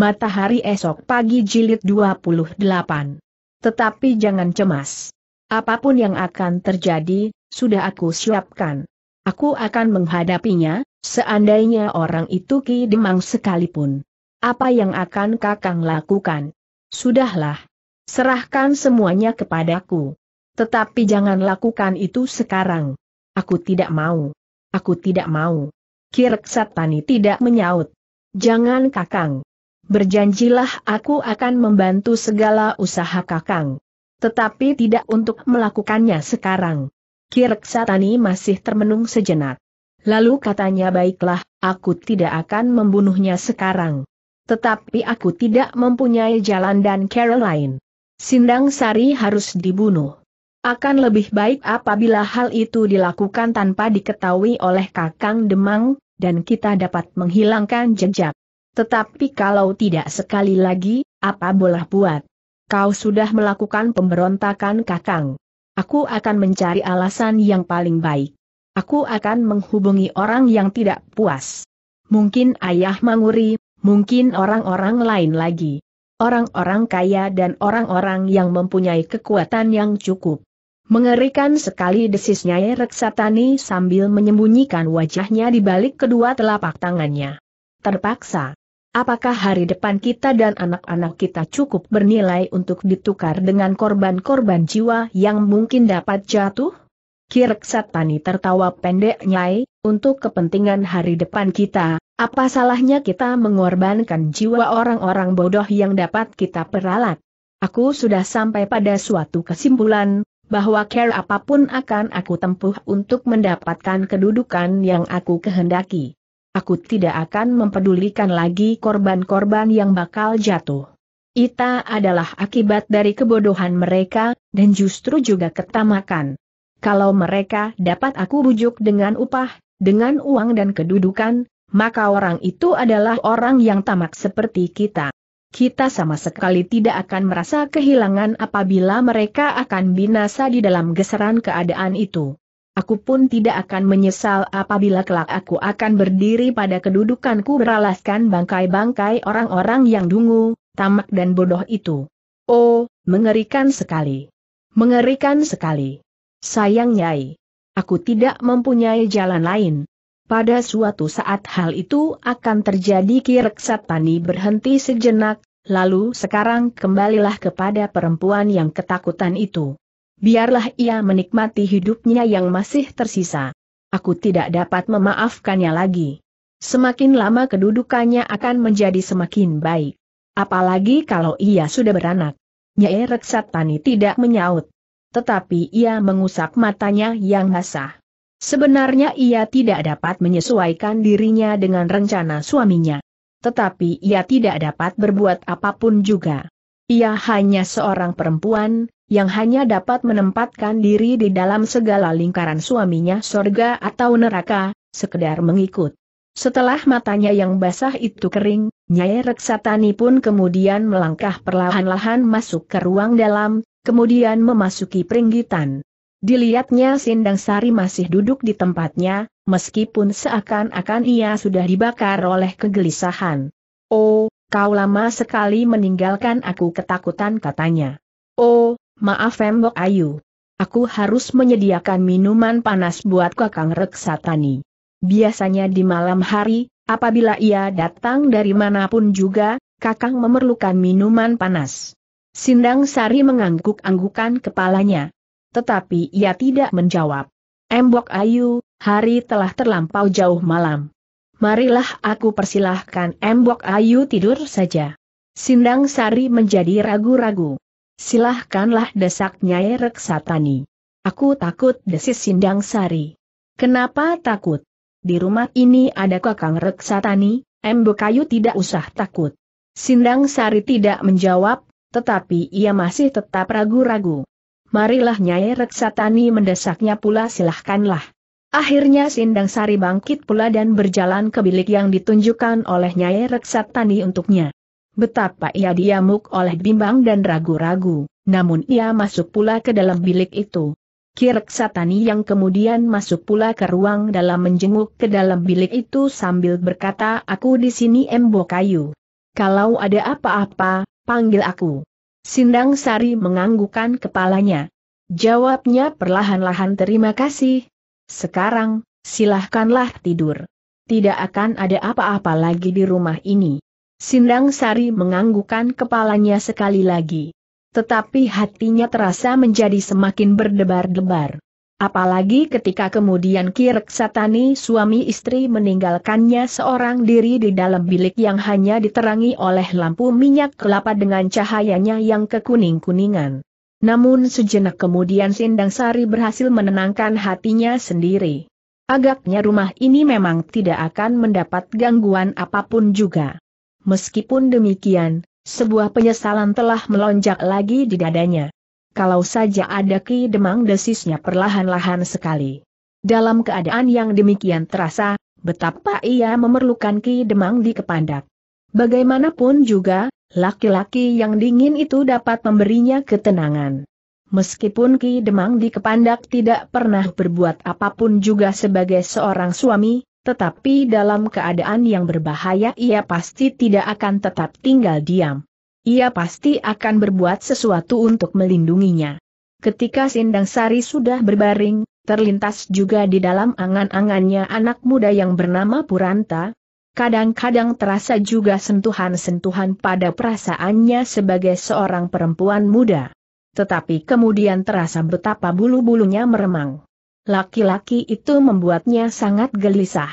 Matahari esok pagi jilid 28. Tetapi jangan cemas. Apapun yang akan terjadi, sudah aku siapkan. Aku akan menghadapinya, seandainya orang itu ki demang sekalipun. Apa yang akan kakang lakukan? Sudahlah. Serahkan semuanya kepadaku. Tetapi jangan lakukan itu sekarang. Aku tidak mau. Aku tidak mau. Kirek Satani tidak menyaut. Jangan kakang berjanjilah aku akan membantu segala usaha kakang. Tetapi tidak untuk melakukannya sekarang. Kirk Tani masih termenung sejenak. Lalu katanya baiklah, aku tidak akan membunuhnya sekarang. Tetapi aku tidak mempunyai jalan dan Caroline. Sindang Sari harus dibunuh. Akan lebih baik apabila hal itu dilakukan tanpa diketahui oleh Kakang Demang, dan kita dapat menghilangkan jejak. Tetapi kalau tidak sekali lagi, apa boleh buat? Kau sudah melakukan pemberontakan kakang. Aku akan mencari alasan yang paling baik. Aku akan menghubungi orang yang tidak puas. Mungkin ayah Manguri, mungkin orang-orang lain lagi. Orang-orang kaya dan orang-orang yang mempunyai kekuatan yang cukup. Mengerikan sekali desisnya Reksatani sambil menyembunyikan wajahnya di balik kedua telapak tangannya. Terpaksa, Apakah hari depan kita dan anak-anak kita cukup bernilai untuk ditukar dengan korban-korban jiwa yang mungkin dapat jatuh? Kirk Satpani tertawa pendek nyai, untuk kepentingan hari depan kita, apa salahnya kita mengorbankan jiwa orang-orang bodoh yang dapat kita peralat? Aku sudah sampai pada suatu kesimpulan, bahwa care apapun akan aku tempuh untuk mendapatkan kedudukan yang aku kehendaki. Aku tidak akan mempedulikan lagi korban-korban yang bakal jatuh. Ita adalah akibat dari kebodohan mereka, dan justru juga ketamakan. Kalau mereka dapat aku bujuk dengan upah, dengan uang dan kedudukan, maka orang itu adalah orang yang tamak seperti kita. Kita sama sekali tidak akan merasa kehilangan apabila mereka akan binasa di dalam geseran keadaan itu. Aku pun tidak akan menyesal apabila kelak aku akan berdiri pada kedudukanku beralaskan bangkai-bangkai orang-orang yang dungu, tamak dan bodoh itu. Oh, mengerikan sekali. Mengerikan sekali. Sayang Nyai. Aku tidak mempunyai jalan lain. Pada suatu saat hal itu akan terjadi kirek tani berhenti sejenak, lalu sekarang kembalilah kepada perempuan yang ketakutan itu biarlah ia menikmati hidupnya yang masih tersisa. Aku tidak dapat memaafkannya lagi. Semakin lama kedudukannya akan menjadi semakin baik. Apalagi kalau ia sudah beranak. Nyai Reksatani tidak menyaut. Tetapi ia mengusap matanya yang basah. Sebenarnya ia tidak dapat menyesuaikan dirinya dengan rencana suaminya. Tetapi ia tidak dapat berbuat apapun juga. Ia hanya seorang perempuan, yang hanya dapat menempatkan diri di dalam segala lingkaran suaminya sorga atau neraka, sekedar mengikut. Setelah matanya yang basah itu kering, Nyai Reksatani pun kemudian melangkah perlahan-lahan masuk ke ruang dalam, kemudian memasuki peringgitan. Dilihatnya Sindang Sari masih duduk di tempatnya, meskipun seakan-akan ia sudah dibakar oleh kegelisahan. Oh, kau lama sekali meninggalkan aku ketakutan katanya. Oh, Maaf Embok Ayu. Aku harus menyediakan minuman panas buat Kakang Reksatani. Biasanya di malam hari, apabila ia datang dari manapun juga, Kakang memerlukan minuman panas. Sindang Sari mengangguk-anggukan kepalanya. Tetapi ia tidak menjawab. Embok Ayu, hari telah terlampau jauh malam. Marilah aku persilahkan Embok Ayu tidur saja. Sindang Sari menjadi ragu-ragu. Silahkanlah desak Nyai Reksatani. Aku takut desis Sindang Sari. Kenapa takut? Di rumah ini ada kakang Reksatani, Embo Kayu tidak usah takut. Sindang Sari tidak menjawab, tetapi ia masih tetap ragu-ragu. Marilah Nyai Reksatani mendesaknya pula silahkanlah. Akhirnya Sindang Sari bangkit pula dan berjalan ke bilik yang ditunjukkan oleh Nyai Reksatani untuknya. Betapa ia diamuk oleh bimbang dan ragu-ragu, namun ia masuk pula ke dalam bilik itu. Kirk Satani yang kemudian masuk pula ke ruang dalam menjenguk ke dalam bilik itu sambil berkata aku di sini embo kayu. Kalau ada apa-apa, panggil aku. Sindang Sari menganggukan kepalanya. Jawabnya perlahan-lahan terima kasih. Sekarang, silahkanlah tidur. Tidak akan ada apa-apa lagi di rumah ini. Sindang Sari menganggukan kepalanya sekali lagi. Tetapi hatinya terasa menjadi semakin berdebar-debar. Apalagi ketika kemudian Kirek Satani suami istri meninggalkannya seorang diri di dalam bilik yang hanya diterangi oleh lampu minyak kelapa dengan cahayanya yang kekuning-kuningan. Namun sejenak kemudian Sindang Sari berhasil menenangkan hatinya sendiri. Agaknya rumah ini memang tidak akan mendapat gangguan apapun juga meskipun demikian, sebuah penyesalan telah melonjak lagi di dadanya. Kalau saja ada ki demang desisnya perlahan-lahan sekali. Dalam keadaan yang demikian terasa, betapa ia memerlukan ki demang di kepandak. Bagaimanapun juga, laki-laki yang dingin itu dapat memberinya ketenangan. Meskipun Ki Demang di Kepandak tidak pernah berbuat apapun juga sebagai seorang suami, tetapi dalam keadaan yang berbahaya ia pasti tidak akan tetap tinggal diam. Ia pasti akan berbuat sesuatu untuk melindunginya. Ketika Sindang Sari sudah berbaring, terlintas juga di dalam angan-angannya anak muda yang bernama Puranta. Kadang-kadang terasa juga sentuhan-sentuhan pada perasaannya sebagai seorang perempuan muda. Tetapi kemudian terasa betapa bulu-bulunya meremang. Laki-laki itu membuatnya sangat gelisah.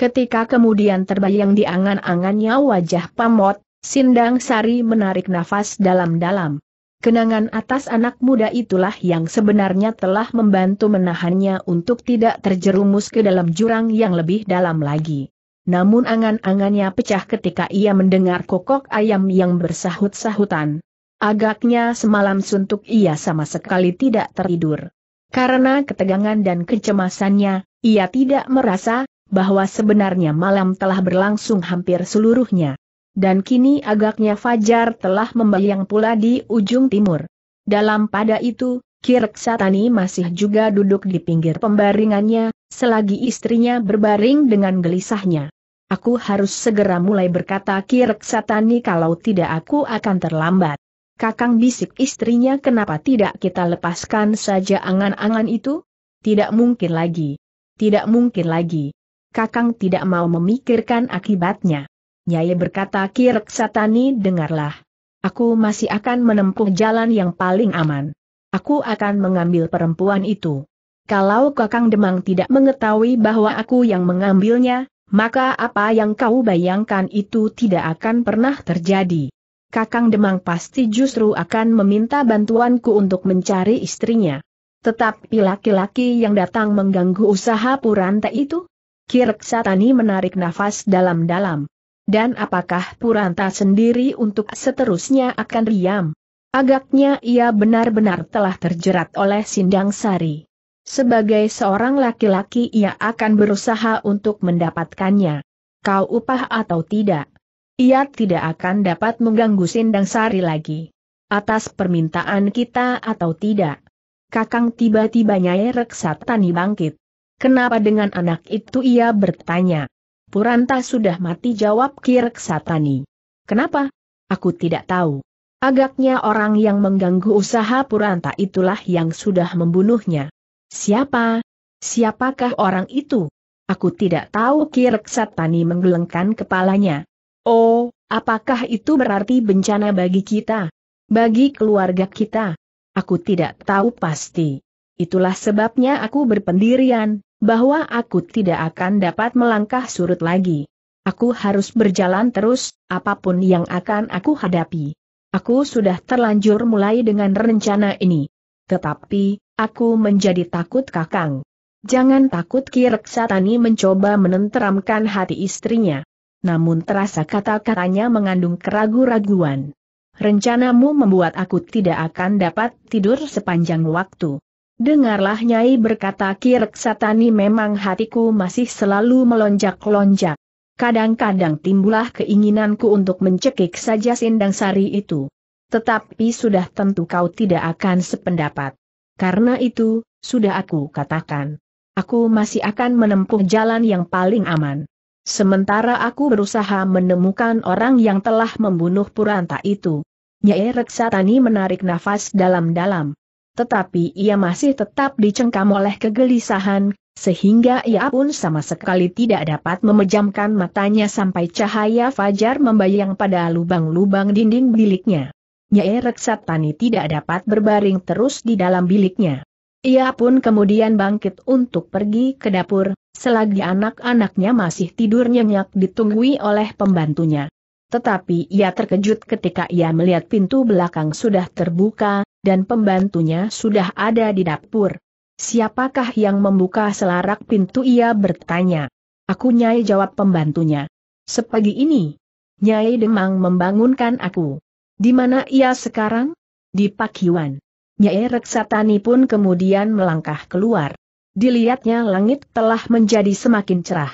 Ketika kemudian terbayang di angan-angannya wajah pamot, Sindang Sari menarik nafas dalam-dalam. Kenangan atas anak muda itulah yang sebenarnya telah membantu menahannya untuk tidak terjerumus ke dalam jurang yang lebih dalam lagi. Namun angan-angannya pecah ketika ia mendengar kokok ayam yang bersahut-sahutan. Agaknya semalam suntuk ia sama sekali tidak tertidur. Karena ketegangan dan kecemasannya, ia tidak merasa bahwa sebenarnya malam telah berlangsung hampir seluruhnya. Dan kini agaknya fajar telah membayang pula di ujung timur. Dalam pada itu, Kirk Satani masih juga duduk di pinggir pembaringannya, selagi istrinya berbaring dengan gelisahnya. Aku harus segera mulai berkata Kirk Satani kalau tidak aku akan terlambat. Kakang bisik istrinya kenapa tidak kita lepaskan saja angan-angan itu? Tidak mungkin lagi. Tidak mungkin lagi. Kakang tidak mau memikirkan akibatnya. Nyai berkata Kirek Satani dengarlah. Aku masih akan menempuh jalan yang paling aman. Aku akan mengambil perempuan itu. Kalau Kakang Demang tidak mengetahui bahwa aku yang mengambilnya, maka apa yang kau bayangkan itu tidak akan pernah terjadi. Kakang Demang pasti justru akan meminta bantuanku untuk mencari istrinya. Tetapi laki-laki yang datang mengganggu usaha Puranta itu? Kirk Satani menarik nafas dalam-dalam. Dan apakah Puranta sendiri untuk seterusnya akan diam? Agaknya ia benar-benar telah terjerat oleh Sindang Sari. Sebagai seorang laki-laki ia akan berusaha untuk mendapatkannya. Kau upah atau tidak? Ia tidak akan dapat mengganggu Sindang Sari lagi. Atas permintaan kita atau tidak. Kakang tiba-tiba Nyai tani bangkit. Kenapa dengan anak itu ia bertanya. Puranta sudah mati jawab Kireksatani. Kenapa? Aku tidak tahu. Agaknya orang yang mengganggu usaha Puranta itulah yang sudah membunuhnya. Siapa? Siapakah orang itu? Aku tidak tahu Kireksatani menggelengkan kepalanya. Oh, apakah itu berarti bencana bagi kita? Bagi keluarga kita? Aku tidak tahu pasti. Itulah sebabnya aku berpendirian, bahwa aku tidak akan dapat melangkah surut lagi. Aku harus berjalan terus, apapun yang akan aku hadapi. Aku sudah terlanjur mulai dengan rencana ini. Tetapi, aku menjadi takut kakang. Jangan takut Kirek Satani mencoba menenteramkan hati istrinya namun terasa kata-katanya mengandung keragu-raguan. Rencanamu membuat aku tidak akan dapat tidur sepanjang waktu. Dengarlah Nyai berkata Kirk Satani memang hatiku masih selalu melonjak-lonjak. Kadang-kadang timbulah keinginanku untuk mencekik saja sindang sari itu. Tetapi sudah tentu kau tidak akan sependapat. Karena itu, sudah aku katakan. Aku masih akan menempuh jalan yang paling aman. Sementara aku berusaha menemukan orang yang telah membunuh Puranta itu. Nyai Reksatani menarik nafas dalam-dalam. Tetapi ia masih tetap dicengkam oleh kegelisahan, sehingga ia pun sama sekali tidak dapat memejamkan matanya sampai cahaya fajar membayang pada lubang-lubang dinding biliknya. Nyai Reksatani tidak dapat berbaring terus di dalam biliknya. Ia pun kemudian bangkit untuk pergi ke dapur, selagi anak-anaknya masih tidur nyenyak ditunggui oleh pembantunya. Tetapi ia terkejut ketika ia melihat pintu belakang sudah terbuka, dan pembantunya sudah ada di dapur. Siapakah yang membuka selarak pintu ia bertanya. Aku Nyai jawab pembantunya. Sepagi ini, Nyai Demang membangunkan aku. Di mana ia sekarang? Di Pakiwan. Nyai Reksatani pun kemudian melangkah keluar. Dilihatnya langit telah menjadi semakin cerah.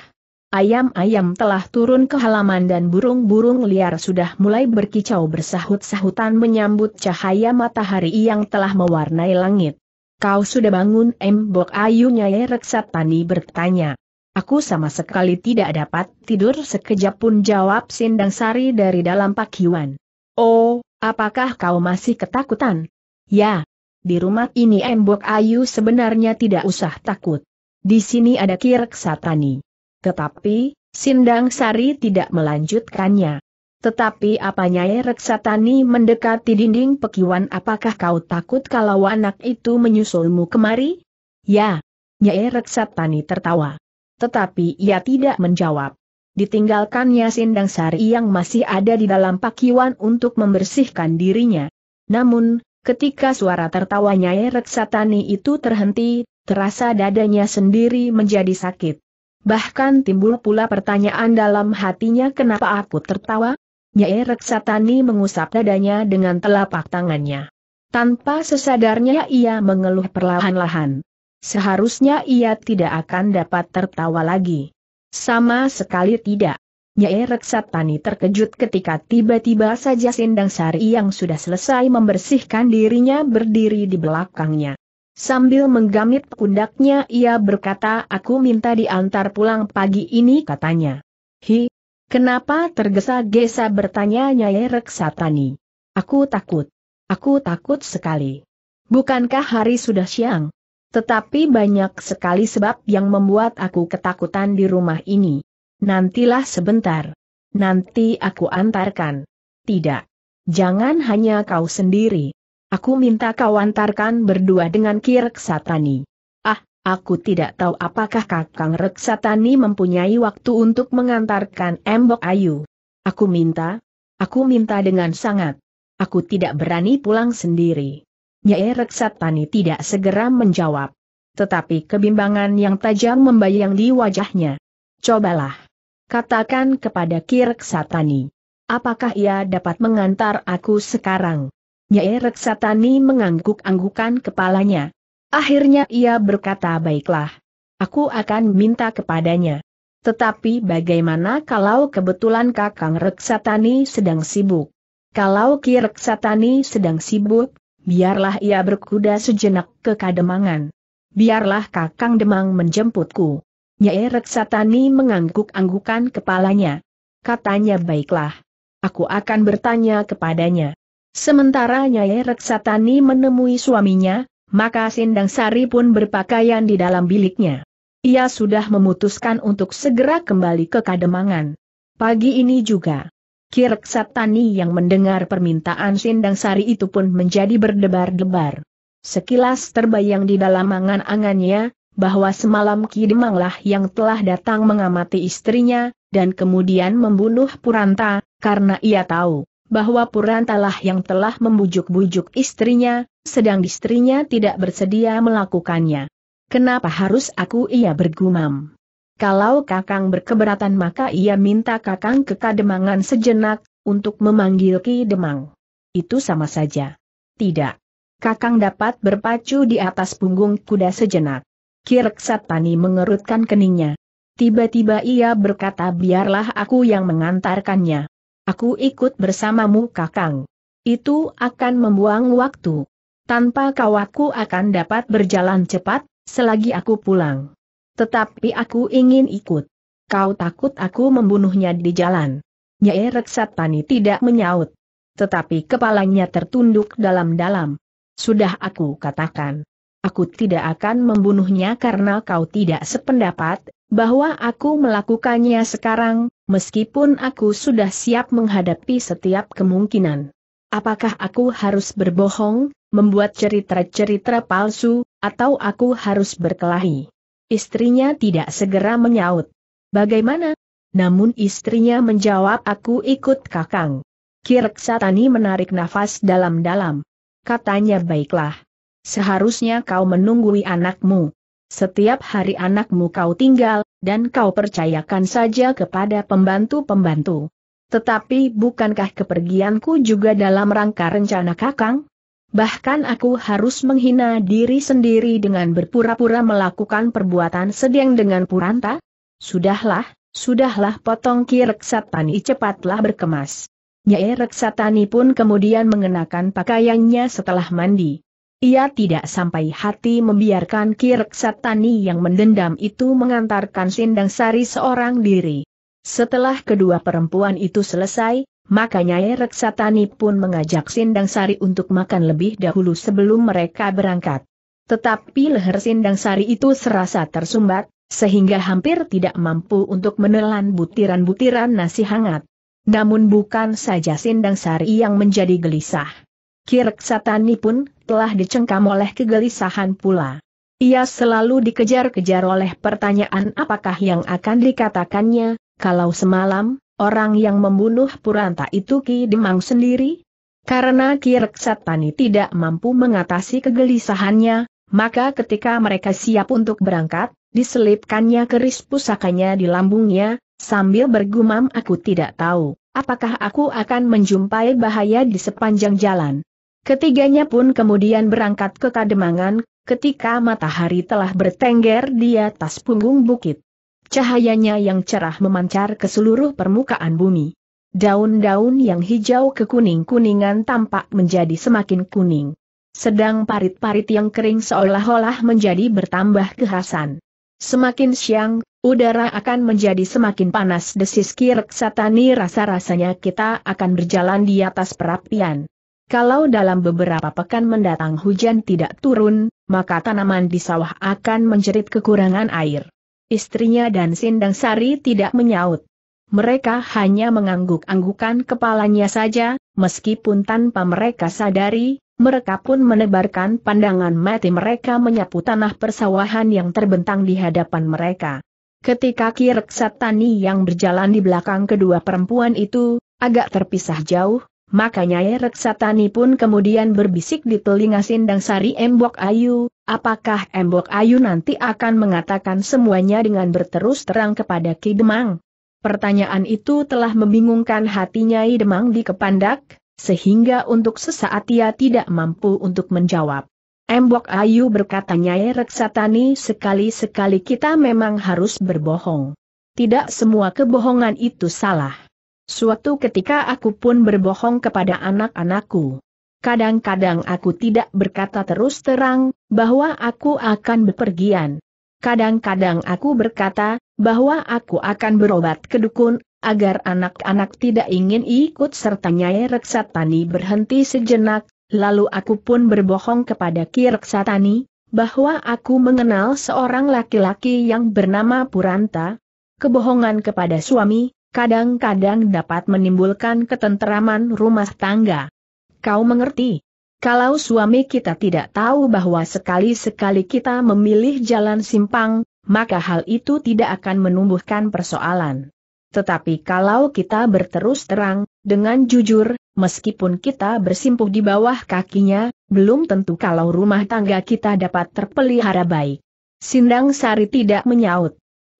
Ayam-ayam telah turun ke halaman dan burung-burung liar sudah mulai berkicau bersahut-sahutan menyambut cahaya matahari yang telah mewarnai langit. Kau sudah bangun embok ayu reksa Reksatani bertanya. Aku sama sekali tidak dapat tidur sekejap pun jawab Sindang Sari dari dalam pakiwan. Oh, apakah kau masih ketakutan? Ya, di rumah ini Embok Ayu sebenarnya tidak usah takut. Di sini ada kirek Satani. Tetapi, Sindang Sari tidak melanjutkannya. Tetapi apanya Reksatani mendekati dinding pekiwan apakah kau takut kalau anak itu menyusulmu kemari? Ya. Nyai Reksatani tertawa. Tetapi ia tidak menjawab. Ditinggalkannya Sindang Sari yang masih ada di dalam pakiwan untuk membersihkan dirinya. Namun, Ketika suara tertawa Nyai Reksatani itu terhenti, terasa dadanya sendiri menjadi sakit. Bahkan timbul pula pertanyaan dalam hatinya kenapa aku tertawa? Nyai Reksatani mengusap dadanya dengan telapak tangannya. Tanpa sesadarnya ia mengeluh perlahan-lahan. Seharusnya ia tidak akan dapat tertawa lagi. Sama sekali tidak. Nyai Reksatani terkejut ketika tiba-tiba saja Sindang Sari yang sudah selesai membersihkan dirinya berdiri di belakangnya. Sambil menggamit pundaknya ia berkata aku minta diantar pulang pagi ini katanya. Hi, kenapa tergesa-gesa bertanya Nyai Reksatani? Aku takut. Aku takut sekali. Bukankah hari sudah siang? Tetapi banyak sekali sebab yang membuat aku ketakutan di rumah ini. Nantilah sebentar. Nanti aku antarkan. Tidak. Jangan hanya kau sendiri. Aku minta kau antarkan berdua dengan Ki Reksatani. Ah, aku tidak tahu apakah Kakang Reksatani mempunyai waktu untuk mengantarkan Embok Ayu. Aku minta, aku minta dengan sangat. Aku tidak berani pulang sendiri. Nyai Reksatani tidak segera menjawab. Tetapi kebimbangan yang tajam membayang di wajahnya. Cobalah katakan kepada Kirksatani. Apakah ia dapat mengantar aku sekarang? Nyai Reksatani mengangguk-anggukan kepalanya. Akhirnya ia berkata baiklah. Aku akan minta kepadanya. Tetapi bagaimana kalau kebetulan Kakang Reksatani sedang sibuk? Kalau Ki Reksatani sedang sibuk, biarlah ia berkuda sejenak ke Kademangan. Biarlah Kakang Demang menjemputku. Nyai Reksatani mengangguk-anggukan kepalanya. Katanya baiklah. Aku akan bertanya kepadanya. Sementara Nyai Reksatani menemui suaminya, maka Sindang Sari pun berpakaian di dalam biliknya. Ia sudah memutuskan untuk segera kembali ke Kademangan. Pagi ini juga, Kireksatani yang mendengar permintaan Sindang Sari itu pun menjadi berdebar-debar. Sekilas terbayang di dalam angan-angannya, bahwa semalam Ki Kidemanglah yang telah datang mengamati istrinya, dan kemudian membunuh Puranta, karena ia tahu bahwa Purantalah yang telah membujuk-bujuk istrinya, sedang istrinya tidak bersedia melakukannya. Kenapa harus aku ia bergumam? Kalau kakang berkeberatan maka ia minta kakang ke Kademangan sejenak, untuk memanggil Ki Demang. Itu sama saja. Tidak. Kakang dapat berpacu di atas punggung kuda sejenak. Kirk Satani mengerutkan keningnya. Tiba-tiba ia berkata biarlah aku yang mengantarkannya. Aku ikut bersamamu kakang. Itu akan membuang waktu. Tanpa kau aku akan dapat berjalan cepat, selagi aku pulang. Tetapi aku ingin ikut. Kau takut aku membunuhnya di jalan. Nyai Reksatani tidak menyaut. Tetapi kepalanya tertunduk dalam-dalam. Sudah aku katakan aku tidak akan membunuhnya karena kau tidak sependapat, bahwa aku melakukannya sekarang, meskipun aku sudah siap menghadapi setiap kemungkinan. Apakah aku harus berbohong, membuat cerita-cerita palsu, atau aku harus berkelahi? Istrinya tidak segera menyaut. Bagaimana? Namun istrinya menjawab aku ikut kakang. Kirk Satani menarik nafas dalam-dalam. Katanya baiklah. Seharusnya kau menunggui anakmu. Setiap hari anakmu kau tinggal, dan kau percayakan saja kepada pembantu-pembantu. Tetapi bukankah kepergianku juga dalam rangka rencana kakang? Bahkan aku harus menghina diri sendiri dengan berpura-pura melakukan perbuatan sedang dengan Puranta? Sudahlah, sudahlah potong ki Reksatani cepatlah berkemas. Nyai Reksatani pun kemudian mengenakan pakaiannya setelah mandi. Ia tidak sampai hati membiarkan Kirk Satani yang mendendam itu mengantarkan Sindang Sari seorang diri. Setelah kedua perempuan itu selesai, makanya Nyai Reksatani pun mengajak Sindang Sari untuk makan lebih dahulu sebelum mereka berangkat. Tetapi leher Sindang Sari itu serasa tersumbat, sehingga hampir tidak mampu untuk menelan butiran-butiran nasi hangat. Namun bukan saja Sindang Sari yang menjadi gelisah. Kirk pun telah dicengkam oleh kegelisahan pula. Ia selalu dikejar-kejar oleh pertanyaan apakah yang akan dikatakannya, kalau semalam, orang yang membunuh Puranta itu Ki Demang sendiri? Karena Ki Reksatani tidak mampu mengatasi kegelisahannya, maka ketika mereka siap untuk berangkat, diselipkannya keris pusakanya di lambungnya, sambil bergumam aku tidak tahu, apakah aku akan menjumpai bahaya di sepanjang jalan. Ketiganya pun kemudian berangkat ke Kademangan, ketika matahari telah bertengger di atas punggung bukit. Cahayanya yang cerah memancar ke seluruh permukaan bumi. Daun-daun yang hijau kekuning-kuningan tampak menjadi semakin kuning. Sedang parit-parit yang kering seolah-olah menjadi bertambah kehasan. Semakin siang, udara akan menjadi semakin panas desis kirek satani rasa-rasanya kita akan berjalan di atas perapian. Kalau dalam beberapa pekan mendatang hujan tidak turun, maka tanaman di sawah akan menjerit kekurangan air. Istrinya dan Sindang Sari tidak menyaut. Mereka hanya mengangguk-anggukan kepalanya saja, meskipun tanpa mereka sadari, mereka pun menebarkan pandangan mati mereka menyapu tanah persawahan yang terbentang di hadapan mereka. Ketika Kirek Satani yang berjalan di belakang kedua perempuan itu, agak terpisah jauh, Makanya Nyai Reksatani pun kemudian berbisik di telinga Sindang Sari Embok Ayu, apakah Embok Ayu nanti akan mengatakan semuanya dengan berterus terang kepada Ki Demang? Pertanyaan itu telah membingungkan hatinya Nyai Demang di Kepandak, sehingga untuk sesaat ia tidak mampu untuk menjawab. Embok Ayu berkata Nyai Reksatani sekali-sekali kita memang harus berbohong. Tidak semua kebohongan itu salah. Suatu ketika aku pun berbohong kepada anak-anakku. Kadang-kadang aku tidak berkata terus terang, bahwa aku akan bepergian. Kadang-kadang aku berkata, bahwa aku akan berobat ke dukun, agar anak-anak tidak ingin ikut serta Nyai Reksatani berhenti sejenak, lalu aku pun berbohong kepada Ki Reksatani, bahwa aku mengenal seorang laki-laki yang bernama Puranta. Kebohongan kepada suami, kadang-kadang dapat menimbulkan ketenteraman rumah tangga. Kau mengerti? Kalau suami kita tidak tahu bahwa sekali-sekali kita memilih jalan simpang, maka hal itu tidak akan menumbuhkan persoalan. Tetapi kalau kita berterus terang, dengan jujur, meskipun kita bersimpuh di bawah kakinya, belum tentu kalau rumah tangga kita dapat terpelihara baik. Sindang Sari tidak menyaut.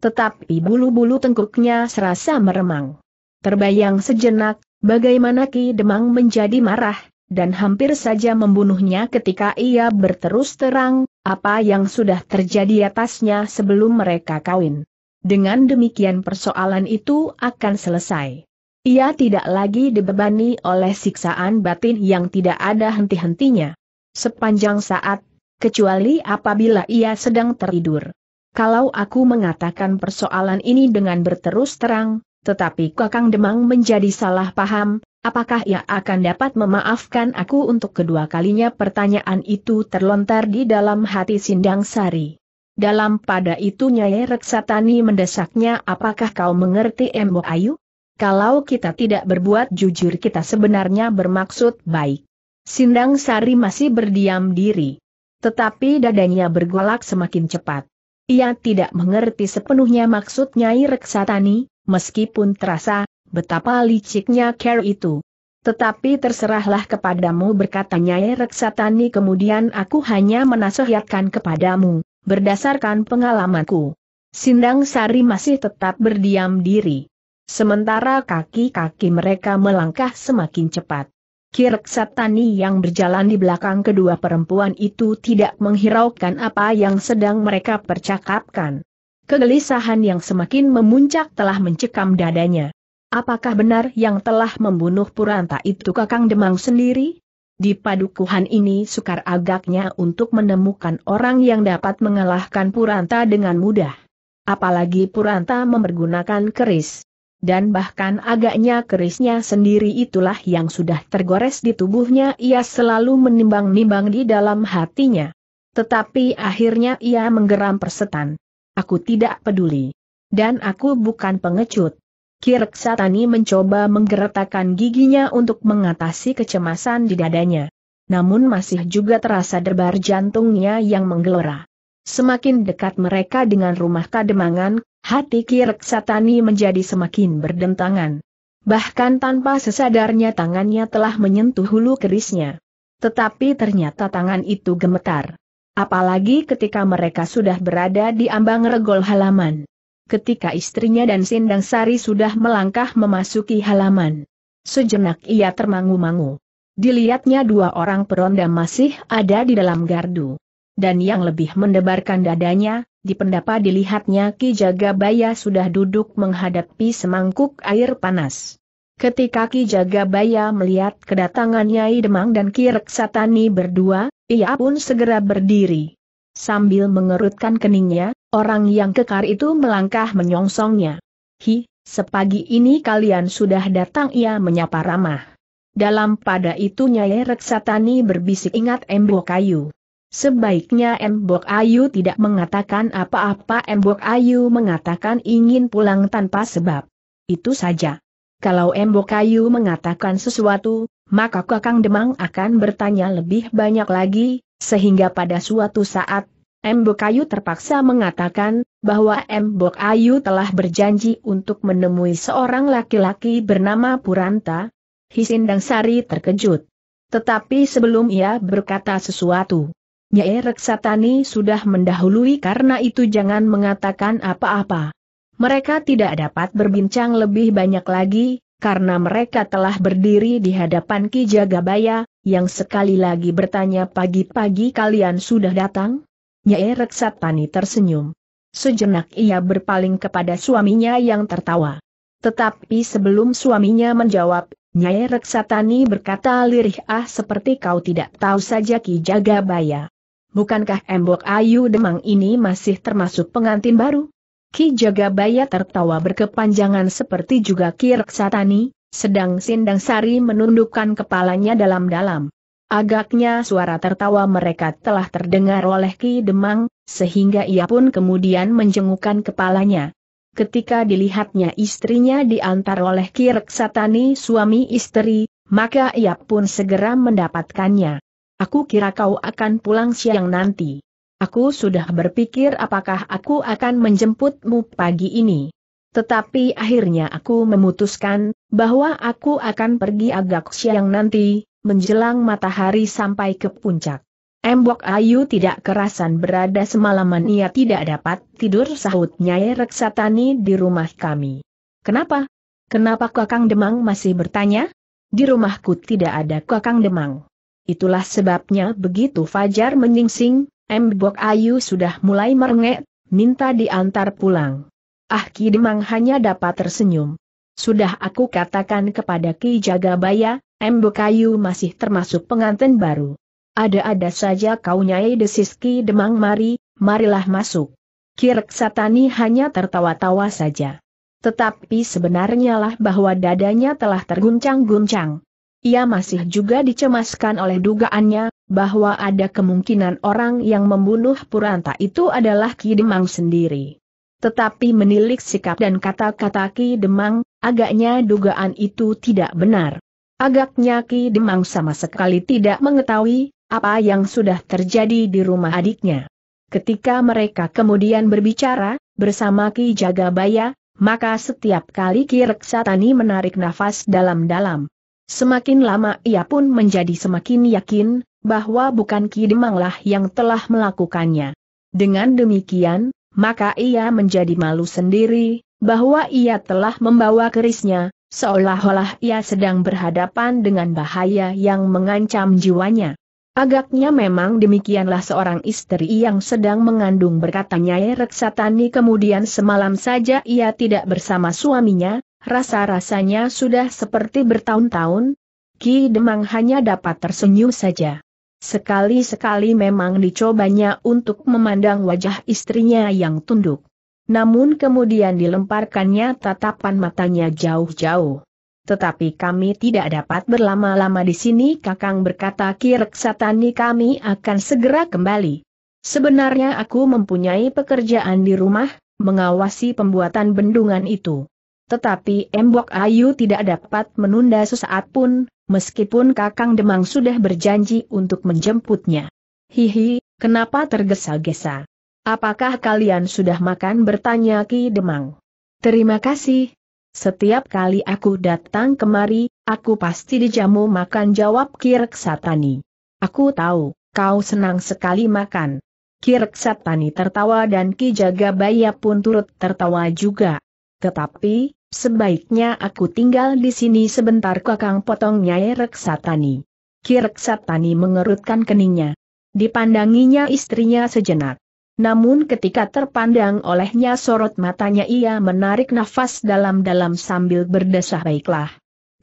Tetapi bulu-bulu tengkuknya serasa meremang. Terbayang sejenak, bagaimana Ki Demang menjadi marah, dan hampir saja membunuhnya ketika ia berterus terang, apa yang sudah terjadi atasnya sebelum mereka kawin. Dengan demikian persoalan itu akan selesai. Ia tidak lagi dibebani oleh siksaan batin yang tidak ada henti-hentinya. Sepanjang saat, kecuali apabila ia sedang tertidur. Kalau aku mengatakan persoalan ini dengan berterus terang, tetapi Kakang Demang menjadi salah paham, apakah ia akan dapat memaafkan aku untuk kedua kalinya pertanyaan itu terlontar di dalam hati Sindang Sari. Dalam pada itu Nyai Reksatani mendesaknya apakah kau mengerti Embo Ayu? Kalau kita tidak berbuat jujur kita sebenarnya bermaksud baik. Sindang Sari masih berdiam diri. Tetapi dadanya bergolak semakin cepat. Ia tidak mengerti sepenuhnya maksud Nyai Reksatani, meskipun terasa betapa liciknya care itu. Tetapi terserahlah kepadamu berkata Nyai Reksatani kemudian aku hanya menasihatkan kepadamu, berdasarkan pengalamanku. Sindang Sari masih tetap berdiam diri. Sementara kaki-kaki mereka melangkah semakin cepat. Kirk Satani yang berjalan di belakang kedua perempuan itu tidak menghiraukan apa yang sedang mereka percakapkan. Kegelisahan yang semakin memuncak telah mencekam dadanya. Apakah benar yang telah membunuh Puranta itu Kakang Demang sendiri? Di padukuhan ini sukar agaknya untuk menemukan orang yang dapat mengalahkan Puranta dengan mudah. Apalagi Puranta mempergunakan keris dan bahkan agaknya kerisnya sendiri itulah yang sudah tergores di tubuhnya ia selalu menimbang-nimbang di dalam hatinya. Tetapi akhirnya ia menggeram persetan. Aku tidak peduli. Dan aku bukan pengecut. Kirk Satani mencoba menggeretakkan giginya untuk mengatasi kecemasan di dadanya. Namun masih juga terasa debar jantungnya yang menggelora. Semakin dekat mereka dengan rumah kademangan, hati Kirek Satani menjadi semakin berdentangan. Bahkan tanpa sesadarnya tangannya telah menyentuh hulu kerisnya. Tetapi ternyata tangan itu gemetar. Apalagi ketika mereka sudah berada di ambang regol halaman. Ketika istrinya dan Sindang Sari sudah melangkah memasuki halaman. Sejenak ia termangu-mangu. Dilihatnya dua orang peronda masih ada di dalam gardu dan yang lebih mendebarkan dadanya, di pendapa dilihatnya Ki Jagabaya sudah duduk menghadapi semangkuk air panas. Ketika Ki Jagabaya melihat kedatangan Nyai Demang dan Ki Reksatani berdua, ia pun segera berdiri. Sambil mengerutkan keningnya, orang yang kekar itu melangkah menyongsongnya. Hi, sepagi ini kalian sudah datang ia menyapa ramah. Dalam pada itu Nyai Reksatani berbisik ingat Embo kayu. Sebaiknya Mbok Ayu tidak mengatakan apa-apa Mbok Ayu mengatakan ingin pulang tanpa sebab. Itu saja. Kalau Mbok Ayu mengatakan sesuatu, maka Kakang Demang akan bertanya lebih banyak lagi, sehingga pada suatu saat, Mbok Ayu terpaksa mengatakan, bahwa Mbok Ayu telah berjanji untuk menemui seorang laki-laki bernama Puranta. Hisindang Sari terkejut. Tetapi sebelum ia berkata sesuatu, Nyai Reksatani sudah mendahului karena itu jangan mengatakan apa-apa. Mereka tidak dapat berbincang lebih banyak lagi, karena mereka telah berdiri di hadapan Ki Jagabaya, yang sekali lagi bertanya pagi-pagi kalian sudah datang? Nyai Reksatani tersenyum. Sejenak ia berpaling kepada suaminya yang tertawa. Tetapi sebelum suaminya menjawab, Nyai Reksatani berkata lirih ah seperti kau tidak tahu saja Ki Jagabaya bukankah Embok Ayu Demang ini masih termasuk pengantin baru? Ki Jagabaya tertawa berkepanjangan seperti juga Ki Reksatani, sedang Sindang Sari menundukkan kepalanya dalam-dalam. Agaknya suara tertawa mereka telah terdengar oleh Ki Demang, sehingga ia pun kemudian menjengukkan kepalanya. Ketika dilihatnya istrinya diantar oleh Ki Reksatani suami istri, maka ia pun segera mendapatkannya. Aku kira kau akan pulang siang nanti. Aku sudah berpikir apakah aku akan menjemputmu pagi ini. Tetapi akhirnya aku memutuskan, bahwa aku akan pergi agak siang nanti, menjelang matahari sampai ke puncak. Embok Ayu tidak kerasan berada semalaman ia tidak dapat tidur sahut Nyai Reksatani di rumah kami. Kenapa? Kenapa Kakang Demang masih bertanya? Di rumahku tidak ada Kakang Demang. Itulah sebabnya begitu Fajar menyingsing, Mbok Ayu sudah mulai merengek, minta diantar pulang. Ah Demang hanya dapat tersenyum. Sudah aku katakan kepada Ki Jagabaya, Mbok Ayu masih termasuk pengantin baru. Ada-ada saja kau nyai desis Ki Demang mari, marilah masuk. Kirk Satani hanya tertawa-tawa saja. Tetapi sebenarnya lah bahwa dadanya telah terguncang-guncang. Ia masih juga dicemaskan oleh dugaannya, bahwa ada kemungkinan orang yang membunuh Puranta itu adalah Ki Demang sendiri. Tetapi menilik sikap dan kata-kata Ki Demang, agaknya dugaan itu tidak benar. Agaknya Ki Demang sama sekali tidak mengetahui apa yang sudah terjadi di rumah adiknya. Ketika mereka kemudian berbicara, bersama Ki Jagabaya, maka setiap kali Ki Reksatani menarik nafas dalam-dalam. Semakin lama ia pun menjadi semakin yakin, bahwa bukan Ki Demanglah yang telah melakukannya. Dengan demikian, maka ia menjadi malu sendiri, bahwa ia telah membawa kerisnya, seolah-olah ia sedang berhadapan dengan bahaya yang mengancam jiwanya. Agaknya memang demikianlah seorang istri yang sedang mengandung berkata Nyai Reksatani kemudian semalam saja ia tidak bersama suaminya, rasa-rasanya sudah seperti bertahun-tahun, Ki Demang hanya dapat tersenyum saja. Sekali-sekali memang dicobanya untuk memandang wajah istrinya yang tunduk. Namun kemudian dilemparkannya tatapan matanya jauh-jauh. Tetapi kami tidak dapat berlama-lama di sini kakang berkata kireksatani kami akan segera kembali. Sebenarnya aku mempunyai pekerjaan di rumah, mengawasi pembuatan bendungan itu. Tetapi Embok Ayu tidak dapat menunda sesaat pun, meskipun Kakang Demang sudah berjanji untuk menjemputnya. Hihi, kenapa tergesa-gesa? Apakah kalian sudah makan bertanya Ki Demang? Terima kasih. Setiap kali aku datang kemari, aku pasti dijamu makan jawab Ki Aku tahu, kau senang sekali makan. Ki Raksatani tertawa dan Ki Jagabaya pun turut tertawa juga. Tetapi, sebaiknya aku tinggal di sini sebentar kakang potong Nyai Reksatani. Ki Reksatani mengerutkan keningnya. Dipandanginya istrinya sejenak. Namun ketika terpandang olehnya sorot matanya ia menarik nafas dalam-dalam sambil berdesah baiklah.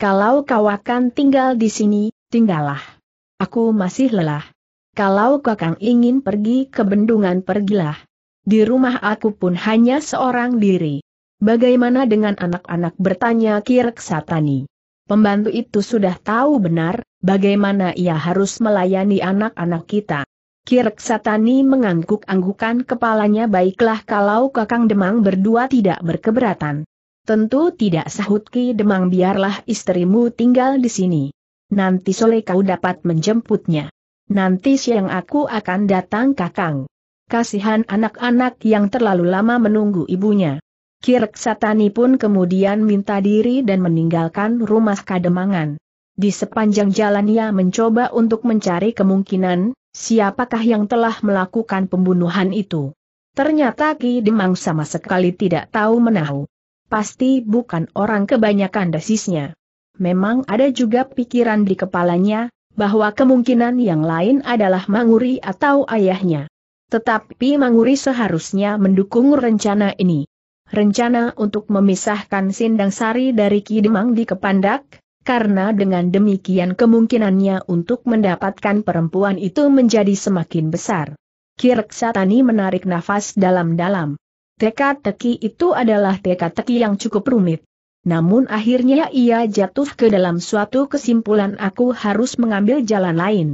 Kalau kau akan tinggal di sini, tinggallah. Aku masih lelah. Kalau kakang ingin pergi ke bendungan pergilah. Di rumah aku pun hanya seorang diri. Bagaimana dengan anak-anak bertanya Kirk Satani? Pembantu itu sudah tahu benar, bagaimana ia harus melayani anak-anak kita. Kirk Satani mengangguk-anggukan kepalanya baiklah kalau kakang demang berdua tidak berkeberatan. Tentu tidak sahut Ki demang biarlah istrimu tinggal di sini. Nanti sore kau dapat menjemputnya. Nanti siang aku akan datang kakang. Kasihan anak-anak yang terlalu lama menunggu ibunya. Kirk Satani pun kemudian minta diri dan meninggalkan rumah kademangan. Di sepanjang jalan ia mencoba untuk mencari kemungkinan, siapakah yang telah melakukan pembunuhan itu. Ternyata Ki Demang sama sekali tidak tahu menahu. Pasti bukan orang kebanyakan desisnya. Memang ada juga pikiran di kepalanya, bahwa kemungkinan yang lain adalah Manguri atau ayahnya. Tetapi Manguri seharusnya mendukung rencana ini rencana untuk memisahkan Sindang Sari dari Kidemang di Kepandak, karena dengan demikian kemungkinannya untuk mendapatkan perempuan itu menjadi semakin besar. Kirksatani menarik nafas dalam-dalam. Tekad teki itu adalah tekad teki yang cukup rumit. Namun akhirnya ia jatuh ke dalam suatu kesimpulan aku harus mengambil jalan lain.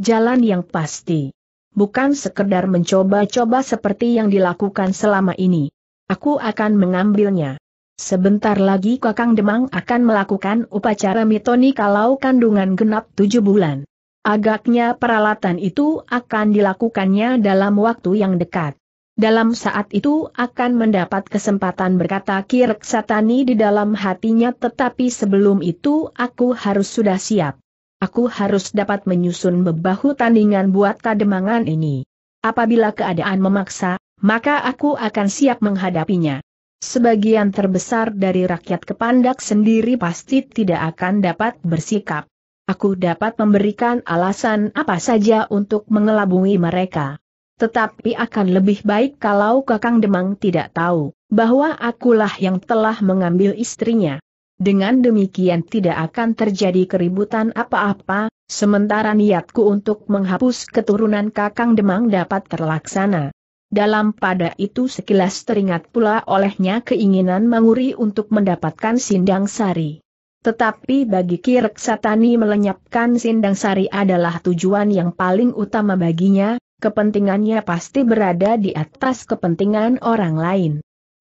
Jalan yang pasti. Bukan sekedar mencoba-coba seperti yang dilakukan selama ini. Aku akan mengambilnya. Sebentar lagi Kakang Demang akan melakukan upacara mitoni kalau kandungan genap tujuh bulan. Agaknya peralatan itu akan dilakukannya dalam waktu yang dekat. Dalam saat itu akan mendapat kesempatan berkata kirek Satani di dalam hatinya tetapi sebelum itu aku harus sudah siap. Aku harus dapat menyusun bebahu tandingan buat kademangan ini. Apabila keadaan memaksa, maka aku akan siap menghadapinya. Sebagian terbesar dari rakyat kepandak sendiri pasti tidak akan dapat bersikap. Aku dapat memberikan alasan apa saja untuk mengelabui mereka. Tetapi akan lebih baik kalau Kakang Demang tidak tahu bahwa akulah yang telah mengambil istrinya. Dengan demikian tidak akan terjadi keributan apa-apa, sementara niatku untuk menghapus keturunan Kakang Demang dapat terlaksana. Dalam pada itu sekilas teringat pula olehnya keinginan menguri untuk mendapatkan sindang sari. Tetapi bagi Kirek Satani melenyapkan sindang sari adalah tujuan yang paling utama baginya, kepentingannya pasti berada di atas kepentingan orang lain.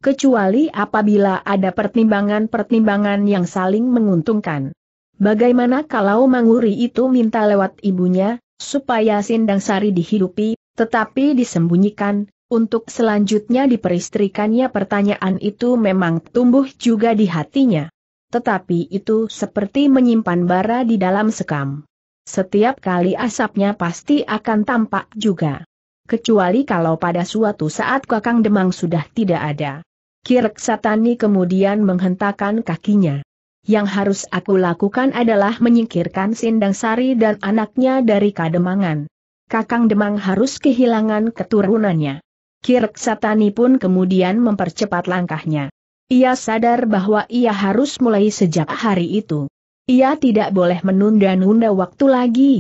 Kecuali apabila ada pertimbangan-pertimbangan yang saling menguntungkan. Bagaimana kalau Manguri itu minta lewat ibunya, supaya Sindang Sari dihidupi, tetapi disembunyikan, untuk selanjutnya diperistrikannya pertanyaan itu memang tumbuh juga di hatinya. Tetapi itu seperti menyimpan bara di dalam sekam. Setiap kali asapnya pasti akan tampak juga. Kecuali kalau pada suatu saat kakang demang sudah tidak ada. Kirek Satani kemudian menghentakkan kakinya. Yang harus aku lakukan adalah menyingkirkan Sindang Sari dan anaknya dari Kademangan. Kakang Demang harus kehilangan keturunannya. Kirk Satani pun kemudian mempercepat langkahnya. Ia sadar bahwa ia harus mulai sejak hari itu. Ia tidak boleh menunda-nunda waktu lagi.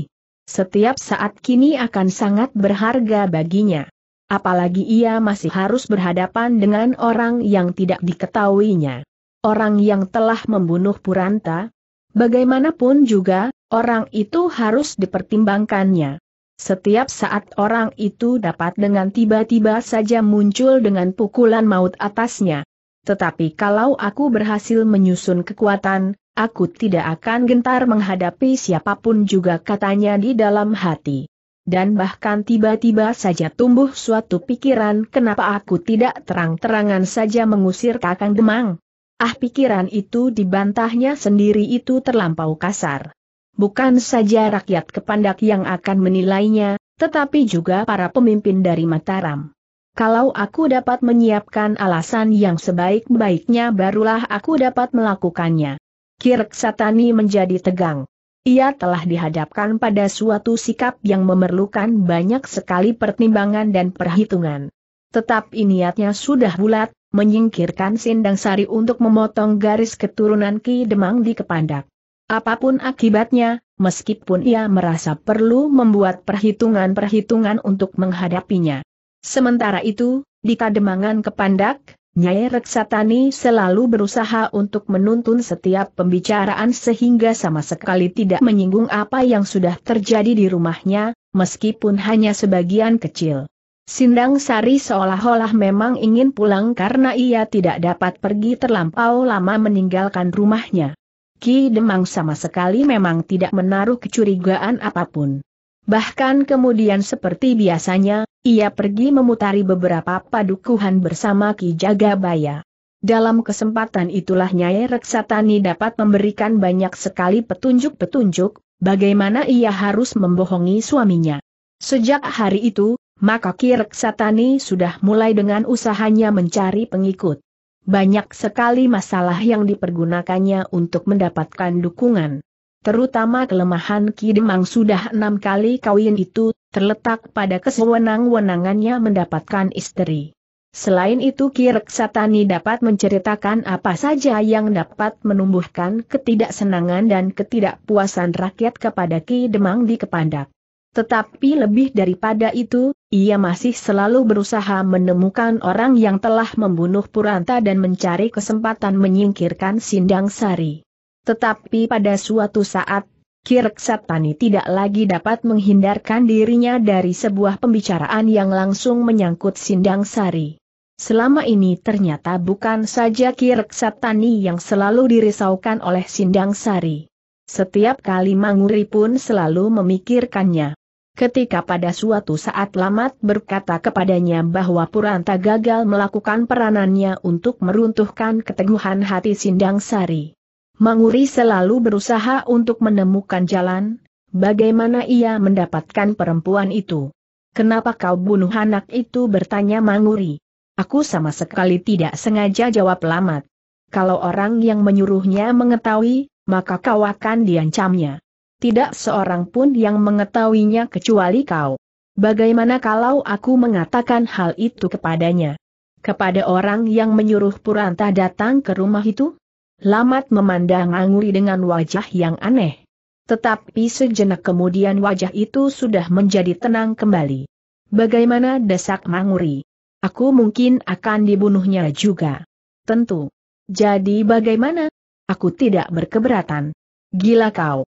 Setiap saat kini akan sangat berharga baginya. Apalagi ia masih harus berhadapan dengan orang yang tidak diketahuinya. Orang yang telah membunuh Puranta, bagaimanapun juga, orang itu harus dipertimbangkannya. Setiap saat orang itu dapat dengan tiba-tiba saja muncul dengan pukulan maut atasnya. Tetapi kalau aku berhasil menyusun kekuatan, aku tidak akan gentar menghadapi siapapun juga katanya di dalam hati. Dan bahkan tiba-tiba saja tumbuh suatu pikiran kenapa aku tidak terang-terangan saja mengusir kakang demang. Ah pikiran itu dibantahnya sendiri itu terlampau kasar bukan saja rakyat kepandak yang akan menilainya, tetapi juga para pemimpin dari Mataram. Kalau aku dapat menyiapkan alasan yang sebaik-baiknya barulah aku dapat melakukannya. Kirk Satani menjadi tegang. Ia telah dihadapkan pada suatu sikap yang memerlukan banyak sekali pertimbangan dan perhitungan. Tetap niatnya sudah bulat, menyingkirkan Sindang Sari untuk memotong garis keturunan Ki Demang di Kepandak. Apapun akibatnya, meskipun ia merasa perlu membuat perhitungan-perhitungan untuk menghadapinya. Sementara itu, di Kademangan Kepandak, Nyai Reksatani selalu berusaha untuk menuntun setiap pembicaraan sehingga sama sekali tidak menyinggung apa yang sudah terjadi di rumahnya, meskipun hanya sebagian kecil. Sindang Sari seolah-olah memang ingin pulang karena ia tidak dapat pergi terlampau lama meninggalkan rumahnya. Ki Demang sama sekali memang tidak menaruh kecurigaan apapun. Bahkan kemudian seperti biasanya, ia pergi memutari beberapa padukuhan bersama Ki Jagabaya. Dalam kesempatan itulah Nyai Reksatani dapat memberikan banyak sekali petunjuk-petunjuk, bagaimana ia harus membohongi suaminya. Sejak hari itu, maka Ki Reksatani sudah mulai dengan usahanya mencari pengikut. Banyak sekali masalah yang dipergunakannya untuk mendapatkan dukungan. Terutama kelemahan Ki Demang sudah enam kali kawin itu, terletak pada kesewenang-wenangannya mendapatkan istri. Selain itu Ki Reksatani dapat menceritakan apa saja yang dapat menumbuhkan ketidaksenangan dan ketidakpuasan rakyat kepada Ki Demang di Kepandak. Tetapi lebih daripada itu, ia masih selalu berusaha menemukan orang yang telah membunuh Puranta dan mencari kesempatan menyingkirkan Sindang Sari. Tetapi pada suatu saat, Kirksatani tidak lagi dapat menghindarkan dirinya dari sebuah pembicaraan yang langsung menyangkut Sindang Sari. Selama ini ternyata bukan saja Kirksatani yang selalu dirisaukan oleh Sindang Sari. Setiap kali Manguri pun selalu memikirkannya. Ketika pada suatu saat Lamat berkata kepadanya bahwa Puranta gagal melakukan peranannya untuk meruntuhkan keteguhan hati Sindang Sari. Manguri selalu berusaha untuk menemukan jalan, bagaimana ia mendapatkan perempuan itu. Kenapa kau bunuh anak itu bertanya Manguri. Aku sama sekali tidak sengaja jawab Lamat. Kalau orang yang menyuruhnya mengetahui, maka kau akan diancamnya tidak seorang pun yang mengetahuinya kecuali kau. Bagaimana kalau aku mengatakan hal itu kepadanya? Kepada orang yang menyuruh Puranta datang ke rumah itu? Lamat memandang Anguli dengan wajah yang aneh. Tetapi sejenak kemudian wajah itu sudah menjadi tenang kembali. Bagaimana desak Manguri? Aku mungkin akan dibunuhnya juga. Tentu. Jadi bagaimana? Aku tidak berkeberatan. Gila kau.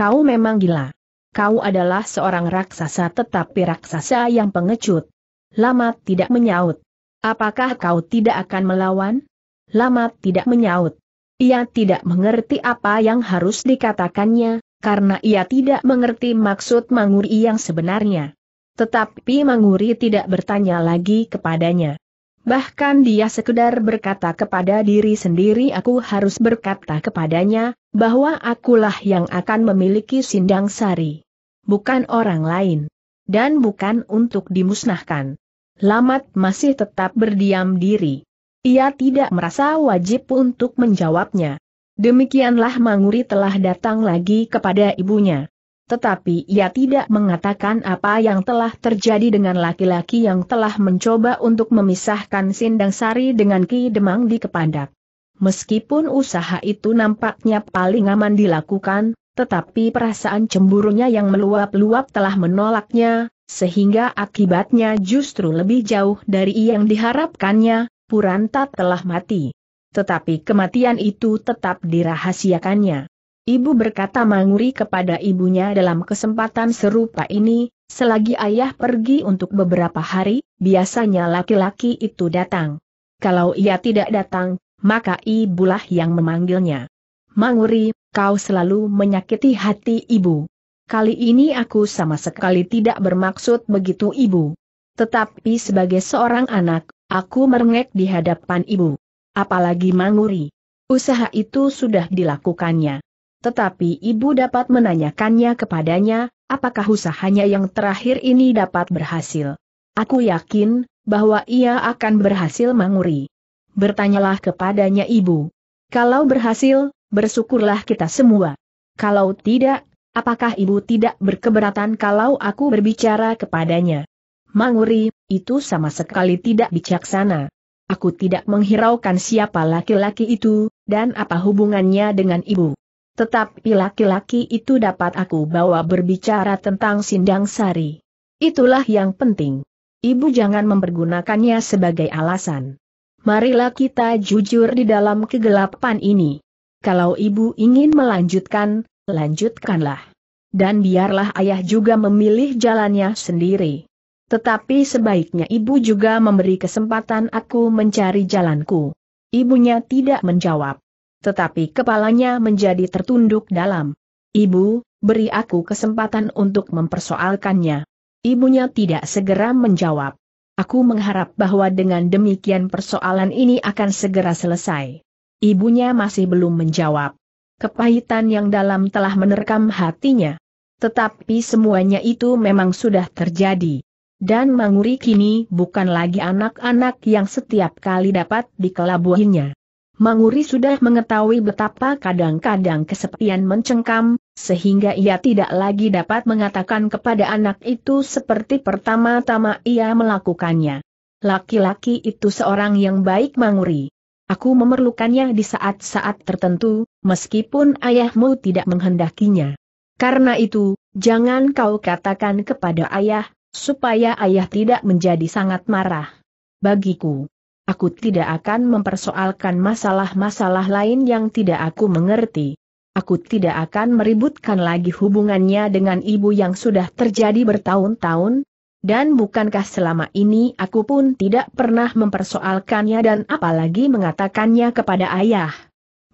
Kau memang gila. Kau adalah seorang raksasa tetapi raksasa yang pengecut. Lama tidak menyaut. Apakah kau tidak akan melawan? Lama tidak menyaut. Ia tidak mengerti apa yang harus dikatakannya, karena ia tidak mengerti maksud Manguri yang sebenarnya. Tetapi Manguri tidak bertanya lagi kepadanya. Bahkan dia sekedar berkata kepada diri sendiri aku harus berkata kepadanya, bahwa akulah yang akan memiliki sindang sari. Bukan orang lain. Dan bukan untuk dimusnahkan. Lamat masih tetap berdiam diri. Ia tidak merasa wajib untuk menjawabnya. Demikianlah Manguri telah datang lagi kepada ibunya tetapi ia tidak mengatakan apa yang telah terjadi dengan laki-laki yang telah mencoba untuk memisahkan Sindang Sari dengan Ki Demang di Kepandak. Meskipun usaha itu nampaknya paling aman dilakukan, tetapi perasaan cemburunya yang meluap-luap telah menolaknya, sehingga akibatnya justru lebih jauh dari yang diharapkannya, Puranta telah mati. Tetapi kematian itu tetap dirahasiakannya. Ibu berkata manguri kepada ibunya dalam kesempatan serupa ini, selagi ayah pergi untuk beberapa hari, biasanya laki-laki itu datang. Kalau ia tidak datang, maka ibulah yang memanggilnya. Manguri, kau selalu menyakiti hati ibu. Kali ini aku sama sekali tidak bermaksud begitu ibu. Tetapi sebagai seorang anak, aku merengek di hadapan ibu. Apalagi Manguri. Usaha itu sudah dilakukannya tetapi ibu dapat menanyakannya kepadanya, apakah usahanya yang terakhir ini dapat berhasil. Aku yakin, bahwa ia akan berhasil menguri. Bertanyalah kepadanya ibu. Kalau berhasil, bersyukurlah kita semua. Kalau tidak, apakah ibu tidak berkeberatan kalau aku berbicara kepadanya? Manguri, itu sama sekali tidak bijaksana. Aku tidak menghiraukan siapa laki-laki itu, dan apa hubungannya dengan ibu. Tetapi laki-laki itu dapat aku bawa berbicara tentang Sindang Sari. Itulah yang penting. Ibu jangan mempergunakannya sebagai alasan. Marilah kita jujur di dalam kegelapan ini. Kalau ibu ingin melanjutkan, lanjutkanlah. Dan biarlah ayah juga memilih jalannya sendiri. Tetapi sebaiknya ibu juga memberi kesempatan aku mencari jalanku. Ibunya tidak menjawab tetapi kepalanya menjadi tertunduk dalam. Ibu, beri aku kesempatan untuk mempersoalkannya. Ibunya tidak segera menjawab. Aku mengharap bahwa dengan demikian persoalan ini akan segera selesai. Ibunya masih belum menjawab. Kepahitan yang dalam telah menerkam hatinya. Tetapi semuanya itu memang sudah terjadi. Dan Manguri kini bukan lagi anak-anak yang setiap kali dapat dikelabuhinya. Manguri sudah mengetahui betapa kadang-kadang kesepian mencengkam, sehingga ia tidak lagi dapat mengatakan kepada anak itu seperti pertama-tama ia melakukannya. Laki-laki itu seorang yang baik Manguri. Aku memerlukannya di saat-saat tertentu, meskipun ayahmu tidak menghendakinya. Karena itu, jangan kau katakan kepada ayah, supaya ayah tidak menjadi sangat marah. Bagiku, aku tidak akan mempersoalkan masalah-masalah lain yang tidak aku mengerti. Aku tidak akan meributkan lagi hubungannya dengan ibu yang sudah terjadi bertahun-tahun, dan bukankah selama ini aku pun tidak pernah mempersoalkannya dan apalagi mengatakannya kepada ayah.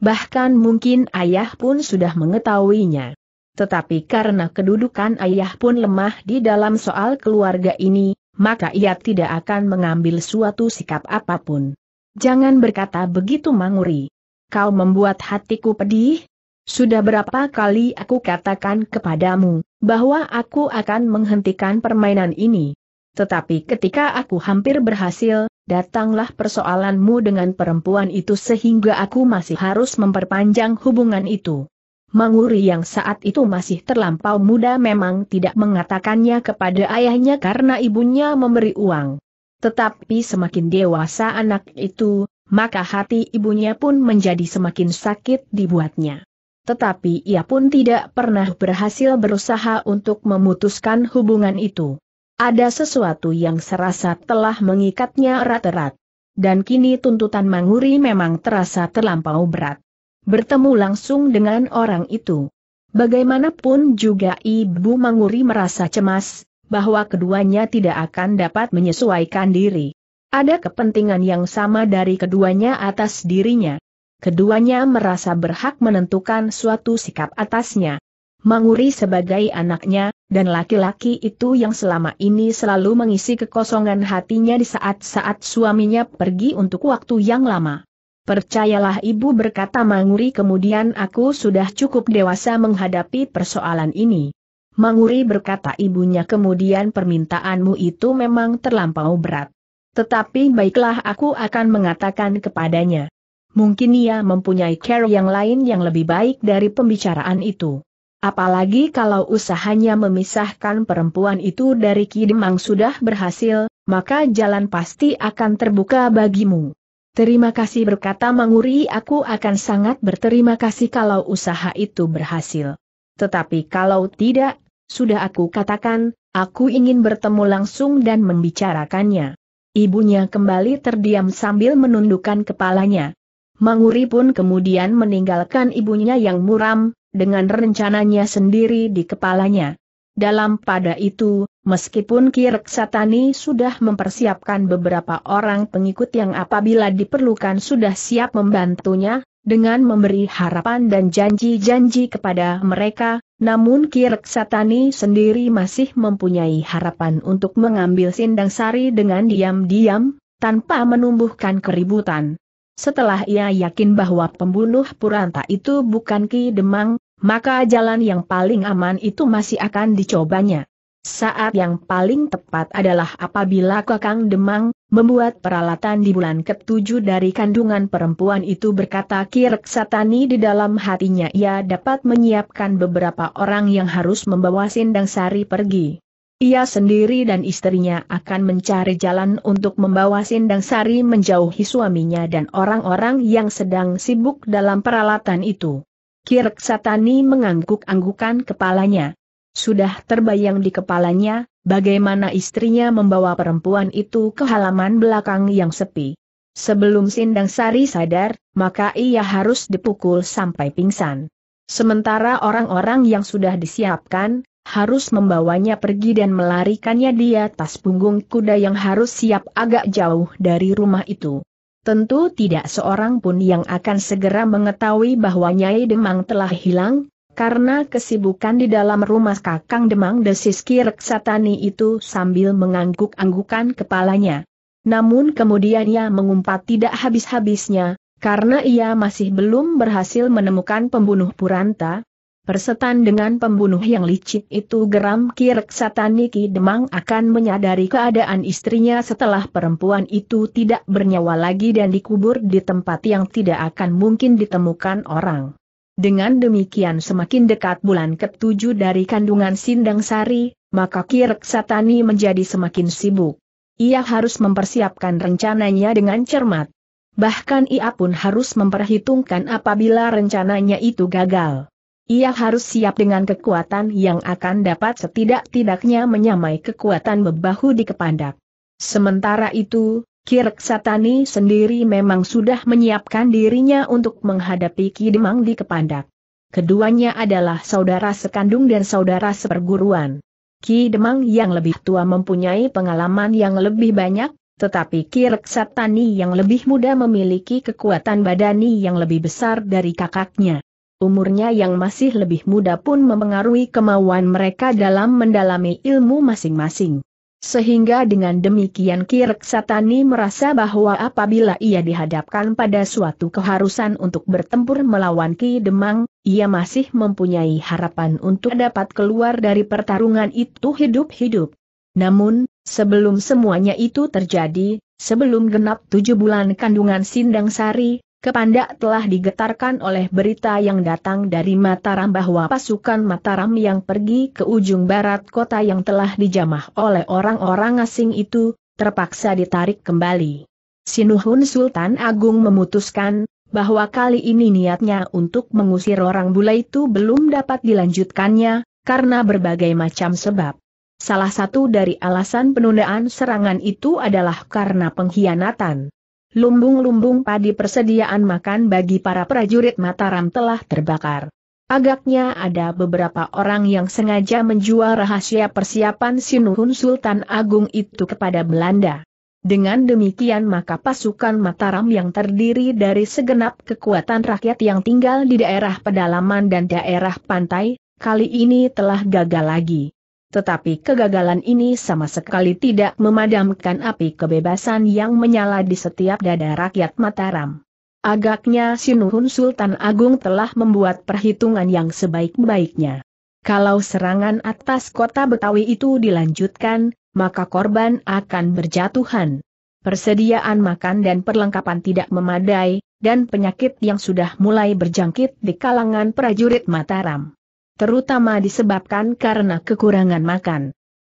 Bahkan mungkin ayah pun sudah mengetahuinya. Tetapi karena kedudukan ayah pun lemah di dalam soal keluarga ini, maka ia tidak akan mengambil suatu sikap apapun. Jangan berkata begitu Manguri. Kau membuat hatiku pedih? Sudah berapa kali aku katakan kepadamu, bahwa aku akan menghentikan permainan ini. Tetapi ketika aku hampir berhasil, datanglah persoalanmu dengan perempuan itu sehingga aku masih harus memperpanjang hubungan itu. Manguri yang saat itu masih terlampau muda memang tidak mengatakannya kepada ayahnya karena ibunya memberi uang. Tetapi semakin dewasa anak itu, maka hati ibunya pun menjadi semakin sakit dibuatnya. Tetapi ia pun tidak pernah berhasil berusaha untuk memutuskan hubungan itu. Ada sesuatu yang serasa telah mengikatnya erat-erat. Dan kini tuntutan Manguri memang terasa terlampau berat bertemu langsung dengan orang itu. Bagaimanapun juga Ibu Manguri merasa cemas, bahwa keduanya tidak akan dapat menyesuaikan diri. Ada kepentingan yang sama dari keduanya atas dirinya. Keduanya merasa berhak menentukan suatu sikap atasnya. Manguri sebagai anaknya, dan laki-laki itu yang selama ini selalu mengisi kekosongan hatinya di saat-saat suaminya pergi untuk waktu yang lama. Percayalah ibu berkata Manguri kemudian aku sudah cukup dewasa menghadapi persoalan ini. Manguri berkata ibunya kemudian permintaanmu itu memang terlampau berat. Tetapi baiklah aku akan mengatakan kepadanya. Mungkin ia mempunyai care yang lain yang lebih baik dari pembicaraan itu. Apalagi kalau usahanya memisahkan perempuan itu dari Kidemang sudah berhasil, maka jalan pasti akan terbuka bagimu. Terima kasih berkata Manguri aku akan sangat berterima kasih kalau usaha itu berhasil. Tetapi kalau tidak, sudah aku katakan, aku ingin bertemu langsung dan membicarakannya. Ibunya kembali terdiam sambil menundukkan kepalanya. Manguri pun kemudian meninggalkan ibunya yang muram, dengan rencananya sendiri di kepalanya. Dalam pada itu, meskipun Ki Satani sudah mempersiapkan beberapa orang pengikut yang apabila diperlukan sudah siap membantunya, dengan memberi harapan dan janji-janji kepada mereka, namun Ki Satani sendiri masih mempunyai harapan untuk mengambil sindang sari dengan diam-diam, tanpa menumbuhkan keributan. Setelah ia yakin bahwa pembunuh Puranta itu bukan Ki Demang, maka jalan yang paling aman itu masih akan dicobanya. Saat yang paling tepat adalah apabila Kakang Demang membuat peralatan di bulan ketujuh dari kandungan perempuan itu berkata Kirk Satani di dalam hatinya ia dapat menyiapkan beberapa orang yang harus membawa Sindang Sari pergi. Ia sendiri dan istrinya akan mencari jalan untuk membawa Sindang Sari menjauhi suaminya dan orang-orang yang sedang sibuk dalam peralatan itu. Kirk mengangguk-anggukan kepalanya. Sudah terbayang di kepalanya, bagaimana istrinya membawa perempuan itu ke halaman belakang yang sepi. Sebelum Sindang Sari sadar, maka ia harus dipukul sampai pingsan. Sementara orang-orang yang sudah disiapkan, harus membawanya pergi dan melarikannya di atas punggung kuda yang harus siap agak jauh dari rumah itu. Tentu tidak seorang pun yang akan segera mengetahui bahwa Nyai Demang telah hilang, karena kesibukan di dalam rumah kakang Demang desis Reksatani itu sambil mengangguk-anggukan kepalanya. Namun kemudian ia mengumpat tidak habis-habisnya, karena ia masih belum berhasil menemukan pembunuh Puranta, Persetan dengan pembunuh yang licik itu geram kirek sataniki demang akan menyadari keadaan istrinya setelah perempuan itu tidak bernyawa lagi dan dikubur di tempat yang tidak akan mungkin ditemukan orang. Dengan demikian semakin dekat bulan ketujuh dari kandungan Sindang Sari, maka kirek satani menjadi semakin sibuk. Ia harus mempersiapkan rencananya dengan cermat. Bahkan ia pun harus memperhitungkan apabila rencananya itu gagal. Ia harus siap dengan kekuatan yang akan dapat setidak-tidaknya menyamai kekuatan bebahu di kepandak. Sementara itu, Kirk Satani sendiri memang sudah menyiapkan dirinya untuk menghadapi Kidemang di kepandak. Keduanya adalah saudara sekandung dan saudara seperguruan. Kidemang yang lebih tua mempunyai pengalaman yang lebih banyak, tetapi Kirk Satani yang lebih muda memiliki kekuatan badani yang lebih besar dari kakaknya. Umurnya yang masih lebih muda pun memengaruhi kemauan mereka dalam mendalami ilmu masing-masing. Sehingga dengan demikian Kirk Satani merasa bahwa apabila ia dihadapkan pada suatu keharusan untuk bertempur melawan Ki Demang, ia masih mempunyai harapan untuk dapat keluar dari pertarungan itu hidup-hidup. Namun, sebelum semuanya itu terjadi, sebelum genap tujuh bulan kandungan Sindang Sari, Kepanda telah digetarkan oleh berita yang datang dari Mataram bahwa pasukan Mataram yang pergi ke ujung barat kota yang telah dijamah oleh orang-orang asing itu, terpaksa ditarik kembali. Sinuhun Sultan Agung memutuskan, bahwa kali ini niatnya untuk mengusir orang bule itu belum dapat dilanjutkannya, karena berbagai macam sebab. Salah satu dari alasan penundaan serangan itu adalah karena pengkhianatan lumbung-lumbung padi persediaan makan bagi para prajurit Mataram telah terbakar. Agaknya ada beberapa orang yang sengaja menjual rahasia persiapan Sinuhun Sultan Agung itu kepada Belanda. Dengan demikian maka pasukan Mataram yang terdiri dari segenap kekuatan rakyat yang tinggal di daerah pedalaman dan daerah pantai, kali ini telah gagal lagi. Tetapi kegagalan ini sama sekali tidak memadamkan api kebebasan yang menyala di setiap dada rakyat Mataram. Agaknya Sinuhun Sultan Agung telah membuat perhitungan yang sebaik-baiknya. Kalau serangan atas kota Betawi itu dilanjutkan, maka korban akan berjatuhan. Persediaan makan dan perlengkapan tidak memadai, dan penyakit yang sudah mulai berjangkit di kalangan prajurit Mataram terutama disebabkan karena kekurangan makan.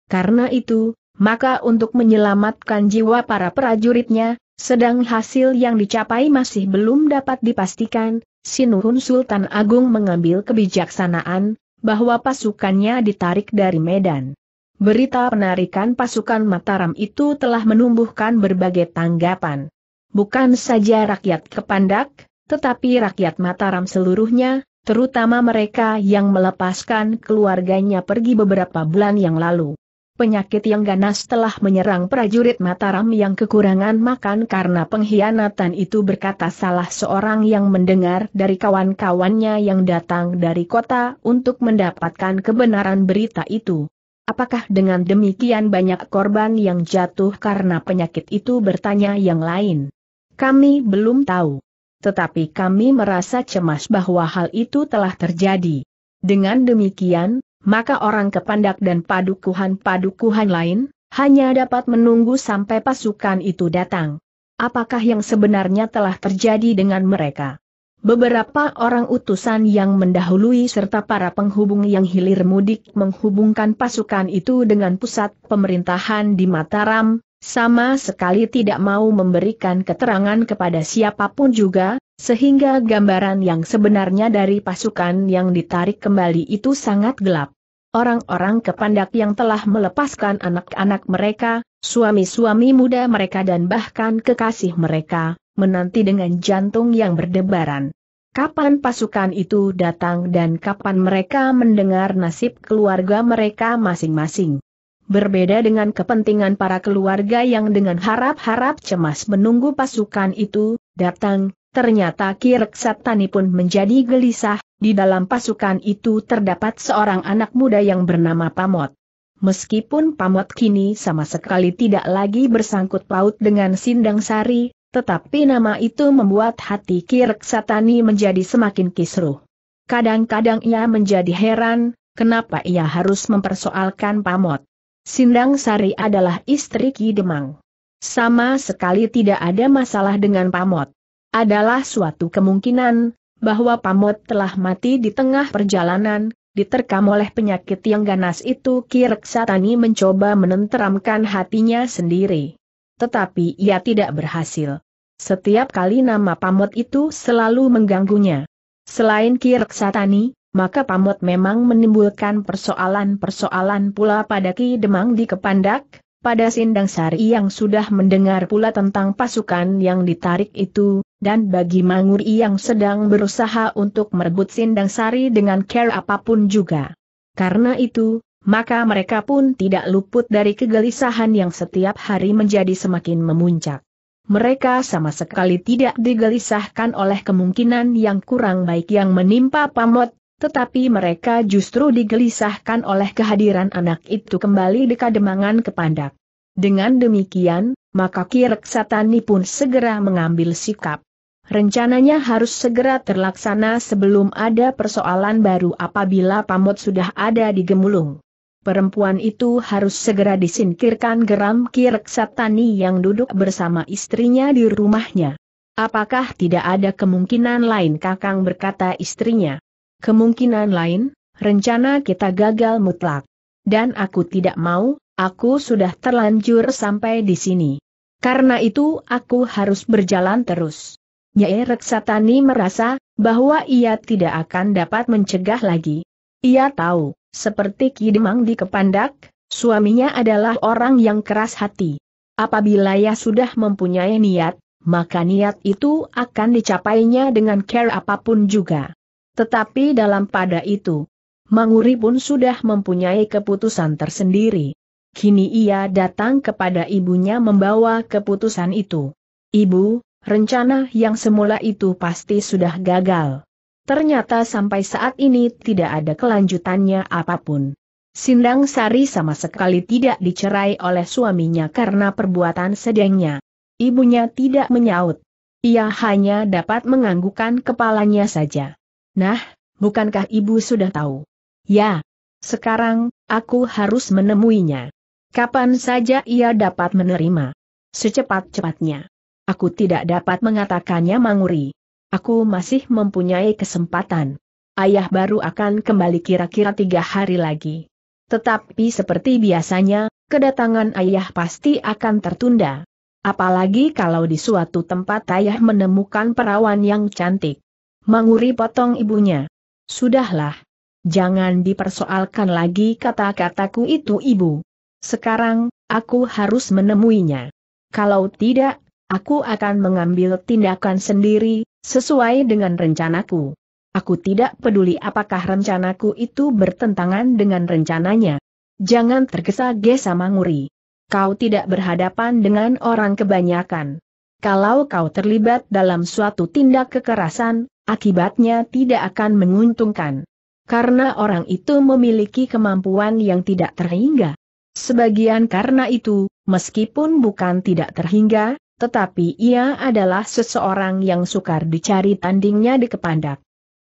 Karena itu, maka untuk menyelamatkan jiwa para prajuritnya, sedang hasil yang dicapai masih belum dapat dipastikan, Sinuhun Sultan Agung mengambil kebijaksanaan, bahwa pasukannya ditarik dari Medan. Berita penarikan pasukan Mataram itu telah menumbuhkan berbagai tanggapan. Bukan saja rakyat Kepandak, tetapi rakyat Mataram seluruhnya, terutama mereka yang melepaskan keluarganya pergi beberapa bulan yang lalu. Penyakit yang ganas telah menyerang prajurit Mataram yang kekurangan makan karena pengkhianatan itu berkata salah seorang yang mendengar dari kawan-kawannya yang datang dari kota untuk mendapatkan kebenaran berita itu. Apakah dengan demikian banyak korban yang jatuh karena penyakit itu bertanya yang lain? Kami belum tahu tetapi kami merasa cemas bahwa hal itu telah terjadi. Dengan demikian, maka orang kepandak dan padukuhan-padukuhan lain, hanya dapat menunggu sampai pasukan itu datang. Apakah yang sebenarnya telah terjadi dengan mereka? Beberapa orang utusan yang mendahului serta para penghubung yang hilir mudik menghubungkan pasukan itu dengan pusat pemerintahan di Mataram, sama sekali tidak mau memberikan keterangan kepada siapapun juga, sehingga gambaran yang sebenarnya dari pasukan yang ditarik kembali itu sangat gelap. Orang-orang kepandak yang telah melepaskan anak-anak mereka, suami-suami muda mereka dan bahkan kekasih mereka, menanti dengan jantung yang berdebaran. Kapan pasukan itu datang dan kapan mereka mendengar nasib keluarga mereka masing-masing. Berbeda dengan kepentingan para keluarga yang dengan harap-harap cemas menunggu pasukan itu, datang, ternyata Kirk Satani pun menjadi gelisah, di dalam pasukan itu terdapat seorang anak muda yang bernama Pamot. Meskipun Pamot kini sama sekali tidak lagi bersangkut paut dengan Sindang Sari, tetapi nama itu membuat hati Kirk Satani menjadi semakin kisruh. Kadang-kadang ia menjadi heran, kenapa ia harus mempersoalkan Pamot. Sindang Sari adalah istri Ki Demang. Sama sekali tidak ada masalah dengan Pamot. Adalah suatu kemungkinan, bahwa Pamot telah mati di tengah perjalanan, diterkam oleh penyakit yang ganas itu Ki Reksatani mencoba menenteramkan hatinya sendiri. Tetapi ia tidak berhasil. Setiap kali nama Pamot itu selalu mengganggunya. Selain Ki Reksatani, maka pamot memang menimbulkan persoalan-persoalan pula pada Ki Demang di Kepandak, pada Sindang Sari yang sudah mendengar pula tentang pasukan yang ditarik itu, dan bagi Manguri yang sedang berusaha untuk merebut Sindang Sari dengan care apapun juga. Karena itu, maka mereka pun tidak luput dari kegelisahan yang setiap hari menjadi semakin memuncak. Mereka sama sekali tidak digelisahkan oleh kemungkinan yang kurang baik yang menimpa pamot, tetapi mereka justru digelisahkan oleh kehadiran anak itu kembali di kademangan kepandak. Dengan demikian, maka kireksatani pun segera mengambil sikap. Rencananya harus segera terlaksana sebelum ada persoalan baru apabila pamot sudah ada di Gemulung. Perempuan itu harus segera disingkirkan geram kireksatani yang duduk bersama istrinya di rumahnya. Apakah tidak ada kemungkinan lain Kakang berkata istrinya? Kemungkinan lain, rencana kita gagal mutlak. Dan aku tidak mau, aku sudah terlanjur sampai di sini. Karena itu aku harus berjalan terus. Nyai Reksatani merasa bahwa ia tidak akan dapat mencegah lagi. Ia tahu, seperti Kidemang di Kepandak, suaminya adalah orang yang keras hati. Apabila ia sudah mempunyai niat, maka niat itu akan dicapainya dengan care apapun juga. Tetapi dalam pada itu, Manguri pun sudah mempunyai keputusan tersendiri. Kini ia datang kepada ibunya membawa keputusan itu. Ibu, rencana yang semula itu pasti sudah gagal. Ternyata sampai saat ini tidak ada kelanjutannya apapun. Sindang Sari sama sekali tidak dicerai oleh suaminya karena perbuatan sedengnya. Ibunya tidak menyaut. Ia hanya dapat menganggukkan kepalanya saja. Nah, bukankah ibu sudah tahu? Ya. Sekarang, aku harus menemuinya. Kapan saja ia dapat menerima. Secepat-cepatnya. Aku tidak dapat mengatakannya manguri. Aku masih mempunyai kesempatan. Ayah baru akan kembali kira-kira tiga hari lagi. Tetapi seperti biasanya, kedatangan ayah pasti akan tertunda. Apalagi kalau di suatu tempat ayah menemukan perawan yang cantik. Manguri potong ibunya. Sudahlah. Jangan dipersoalkan lagi kata-kataku itu ibu. Sekarang, aku harus menemuinya. Kalau tidak, aku akan mengambil tindakan sendiri, sesuai dengan rencanaku. Aku tidak peduli apakah rencanaku itu bertentangan dengan rencananya. Jangan tergesa-gesa Manguri. Kau tidak berhadapan dengan orang kebanyakan. Kalau kau terlibat dalam suatu tindak kekerasan, Akibatnya tidak akan menguntungkan. Karena orang itu memiliki kemampuan yang tidak terhingga. Sebagian karena itu, meskipun bukan tidak terhingga, tetapi ia adalah seseorang yang sukar dicari tandingnya di kepandak.